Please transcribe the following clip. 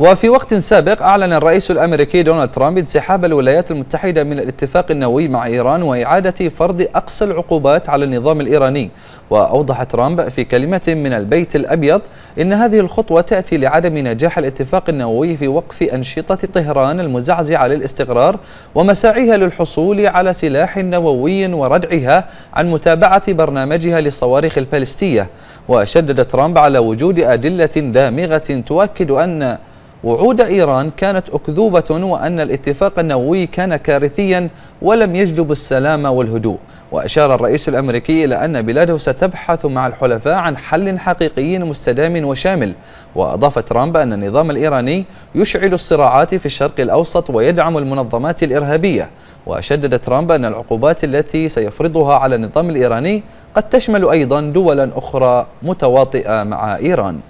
وفي وقت سابق أعلن الرئيس الأمريكي دونالد ترامب انسحاب الولايات المتحدة من الاتفاق النووي مع إيران وإعادة فرض أقصى العقوبات على النظام الإيراني وأوضح ترامب في كلمة من البيت الأبيض إن هذه الخطوة تأتي لعدم نجاح الاتفاق النووي في وقف أنشطة طهران المزعزعة للاستقرار ومساعيها للحصول على سلاح نووي وردعها عن متابعة برنامجها للصواريخ البالستية وشدد ترامب على وجود أدلة دامغة تؤكد أن وعود إيران كانت أكذوبة وأن الاتفاق النووي كان كارثيا ولم يجلب السلام والهدوء وأشار الرئيس الأمريكي إلى أن بلاده ستبحث مع الحلفاء عن حل حقيقي مستدام وشامل وأضاف ترامب أن النظام الإيراني يشعل الصراعات في الشرق الأوسط ويدعم المنظمات الإرهابية وشدد ترامب أن العقوبات التي سيفرضها على النظام الإيراني قد تشمل أيضا دولا أخرى متواطئة مع إيران